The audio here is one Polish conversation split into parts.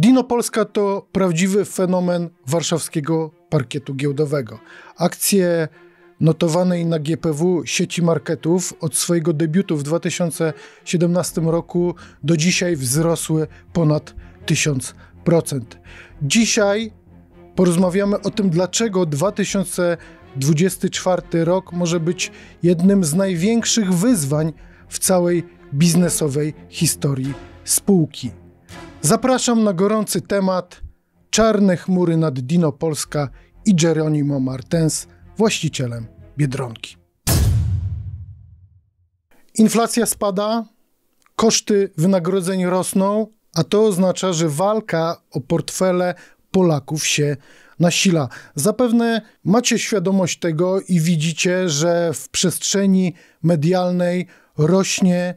Dino Polska to prawdziwy fenomen warszawskiego parkietu giełdowego. Akcje notowanej na GPW sieci marketów od swojego debiutu w 2017 roku do dzisiaj wzrosły ponad 1000%. Dzisiaj porozmawiamy o tym, dlaczego 2024 rok może być jednym z największych wyzwań w całej biznesowej historii spółki. Zapraszam na gorący temat Czarne chmury nad Dino Polska i Jeronimo Martens, właścicielem Biedronki. Inflacja spada, koszty wynagrodzeń rosną, a to oznacza, że walka o portfele Polaków się nasila. Zapewne macie świadomość tego i widzicie, że w przestrzeni medialnej rośnie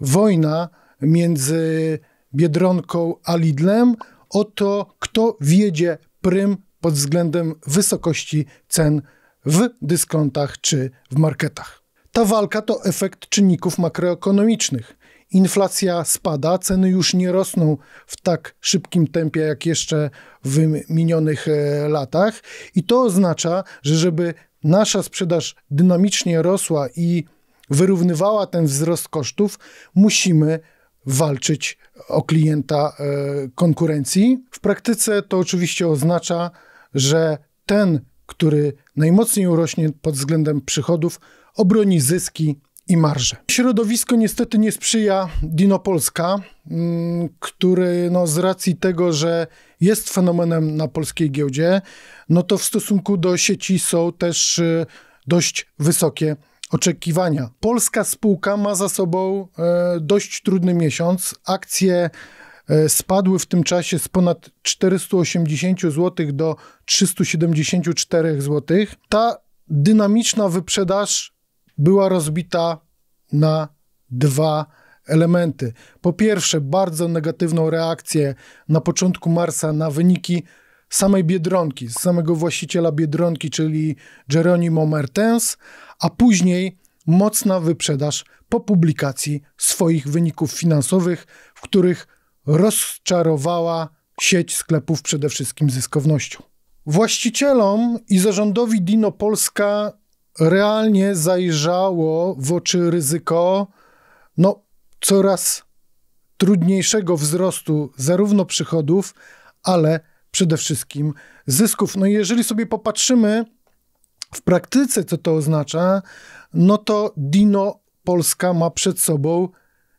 wojna między Biedronką a Lidlem o to, kto wiedzie prym pod względem wysokości cen w dyskontach czy w marketach. Ta walka to efekt czynników makroekonomicznych. Inflacja spada, ceny już nie rosną w tak szybkim tempie jak jeszcze w minionych e, latach, i to oznacza, że żeby nasza sprzedaż dynamicznie rosła i wyrównywała ten wzrost kosztów, musimy walczyć o klienta e, konkurencji. W praktyce to oczywiście oznacza, że ten, który najmocniej urośnie pod względem przychodów, obroni zyski i marże. Środowisko niestety nie sprzyja Dinopolska, mm, który no, z racji tego, że jest fenomenem na polskiej giełdzie, no to w stosunku do sieci są też e, dość wysokie oczekiwania. Polska spółka ma za sobą e, dość trudny miesiąc. Akcje e, spadły w tym czasie z ponad 480 zł do 374 zł. Ta dynamiczna wyprzedaż była rozbita na dwa elementy. Po pierwsze, bardzo negatywną reakcję na początku marca na wyniki samej Biedronki, z samego właściciela Biedronki, czyli Jeronimo Mertens, a później mocna wyprzedaż po publikacji swoich wyników finansowych, w których rozczarowała sieć sklepów przede wszystkim zyskownością. Właścicielom i zarządowi Dino Polska realnie zajrzało w oczy ryzyko no, coraz trudniejszego wzrostu zarówno przychodów, ale i przede wszystkim zysków. No i jeżeli sobie popatrzymy w praktyce, co to oznacza, no to Dino Polska ma przed sobą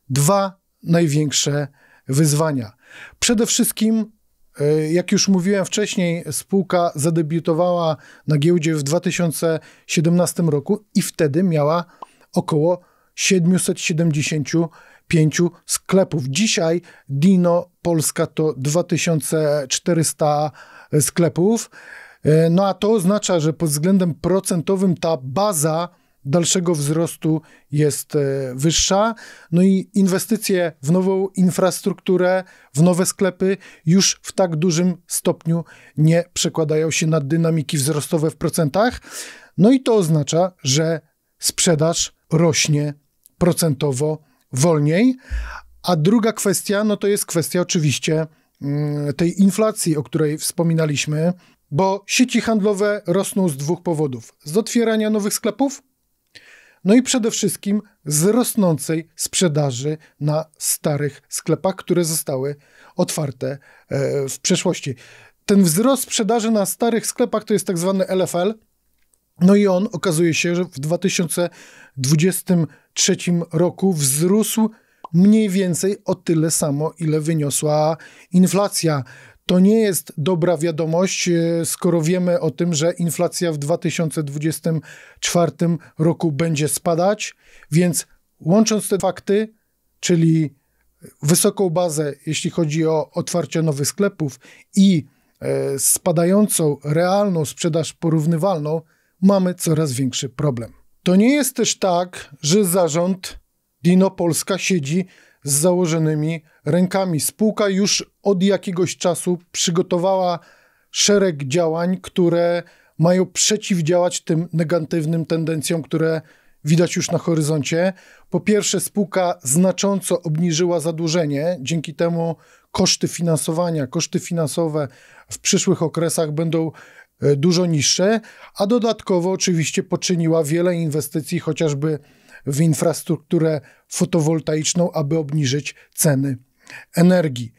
dwa największe wyzwania. Przede wszystkim, e, jak już mówiłem wcześniej, spółka zadebiutowała na giełdzie w 2017 roku i wtedy miała około 770 pięciu sklepów. Dzisiaj Dino Polska to 2400 sklepów. E, no a to oznacza, że pod względem procentowym ta baza dalszego wzrostu jest e, wyższa. No i inwestycje w nową infrastrukturę, w nowe sklepy już w tak dużym stopniu nie przekładają się na dynamiki wzrostowe w procentach. No i to oznacza, że sprzedaż rośnie procentowo wolniej. A druga kwestia, no to jest kwestia oczywiście mm, tej inflacji, o której wspominaliśmy, bo sieci handlowe rosną z dwóch powodów: z otwierania nowych sklepów, no i przede wszystkim z rosnącej sprzedaży na starych sklepach, które zostały otwarte e, w przeszłości. Ten wzrost sprzedaży na starych sklepach to jest tak zwany LFL, no i on okazuje się, że w 2023 roku wzrósł mniej więcej o tyle samo, ile wyniosła inflacja. To nie jest dobra wiadomość, e, skoro wiemy o tym, że inflacja w 2024 roku będzie spadać, więc łącząc te fakty, czyli wysoką bazę, jeśli chodzi o otwarcie nowych sklepów i e, spadającą realną sprzedaż porównywalną, mamy coraz większy problem. To nie jest też tak, że zarząd Dino Polska siedzi z założonymi rękami. Spółka już od jakiegoś czasu przygotowała szereg działań, które mają przeciwdziałać tym negatywnym tendencjom, które widać już na horyzoncie. Po pierwsze, spółka znacząco obniżyła zadłużenie, dzięki temu koszty finansowania, koszty finansowe w przyszłych okresach będą E, dużo niższe, a dodatkowo oczywiście poczyniła wiele inwestycji chociażby w infrastrukturę fotowoltaiczną, aby obniżyć ceny energii.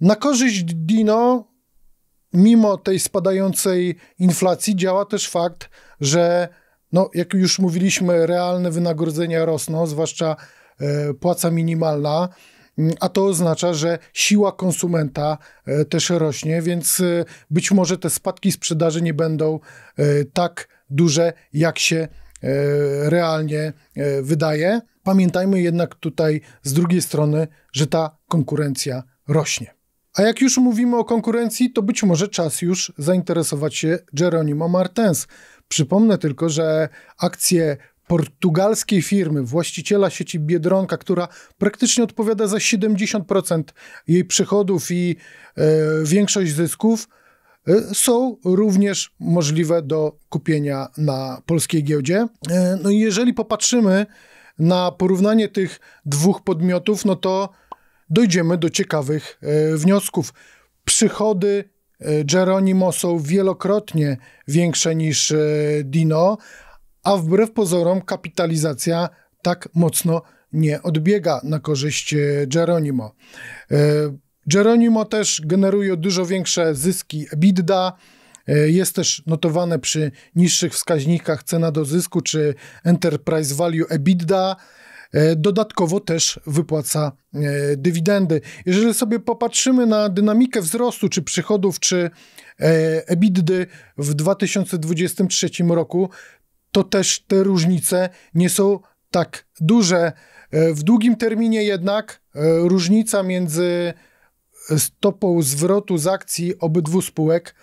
Na korzyść Dino, mimo tej spadającej inflacji, działa też fakt, że no, jak już mówiliśmy, realne wynagrodzenia rosną, zwłaszcza e, płaca minimalna a to oznacza, że siła konsumenta e, też rośnie, więc e, być może te spadki sprzedaży nie będą e, tak duże, jak się realnie wydaje. Pamiętajmy jednak tutaj z drugiej strony, że ta konkurencja rośnie. A jak już mówimy o konkurencji, to być może czas już zainteresować się Jeronimo Martens. Przypomnę tylko, że akcje portugalskiej firmy, właściciela sieci Biedronka, która praktycznie odpowiada za 70% jej przychodów i e, większość zysków, e, są również możliwe do kupienia na polskiej giełdzie. E, no i jeżeli popatrzymy na porównanie tych dwóch podmiotów, no to dojdziemy do ciekawych e, wniosków. Przychody e, Geronimo są wielokrotnie większe niż e, Dino, a wbrew pozorom kapitalizacja tak mocno nie odbiega na korzyść e, Geronimo. E, Geronimo też generuje dużo większe zyski EBITDA, e, jest też notowane przy niższych wskaźnikach cena do zysku czy enterprise value EBITDA. Dodatkowo też wypłaca dywidendy. Jeżeli sobie popatrzymy na dynamikę wzrostu czy przychodów, czy EBITDy w 2023 roku, to też te różnice nie są tak duże. E, w długim terminie jednak e, różnica między stopą zwrotu z akcji obydwu spółek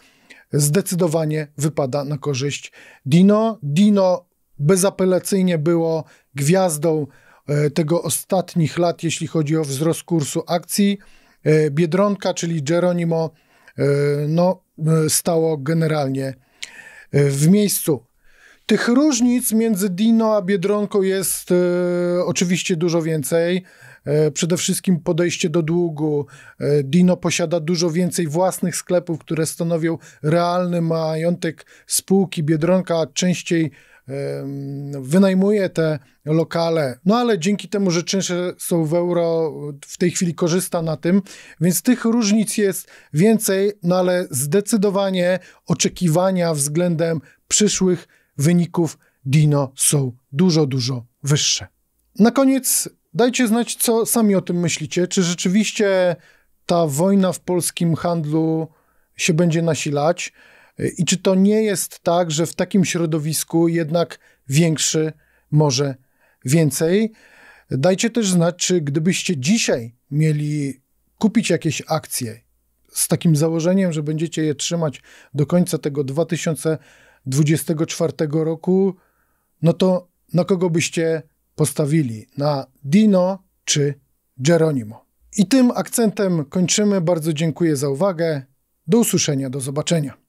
zdecydowanie wypada na korzyść Dino. Dino bezapelacyjnie było gwiazdą e, tego ostatnich lat, jeśli chodzi o wzrost kursu akcji. Biedronka, czyli Geronimo, no, stało generalnie w miejscu. Tych różnic między Dino a Biedronką jest e, oczywiście dużo więcej. E, przede wszystkim podejście do długu. E, Dino posiada dużo więcej własnych sklepów, które stanowią realny majątek spółki. Biedronka częściej wynajmuje te lokale, no ale dzięki temu, że czynsze są w euro, w tej chwili korzysta na tym, więc tych różnic jest więcej, no ale zdecydowanie oczekiwania względem przyszłych wyników Dino są dużo, dużo wyższe. Na koniec dajcie znać, co sami o tym myślicie. Czy rzeczywiście ta wojna w polskim handlu się będzie nasilać? I czy to nie jest tak, że w takim środowisku jednak większy może więcej? Dajcie też znać, czy gdybyście dzisiaj mieli kupić jakieś akcje z takim założeniem, że będziecie je trzymać do końca tego 2020 24 roku, no to na kogo byście postawili? Na Dino czy Geronimo? I tym akcentem kończymy. Bardzo dziękuję za uwagę. Do usłyszenia, do zobaczenia.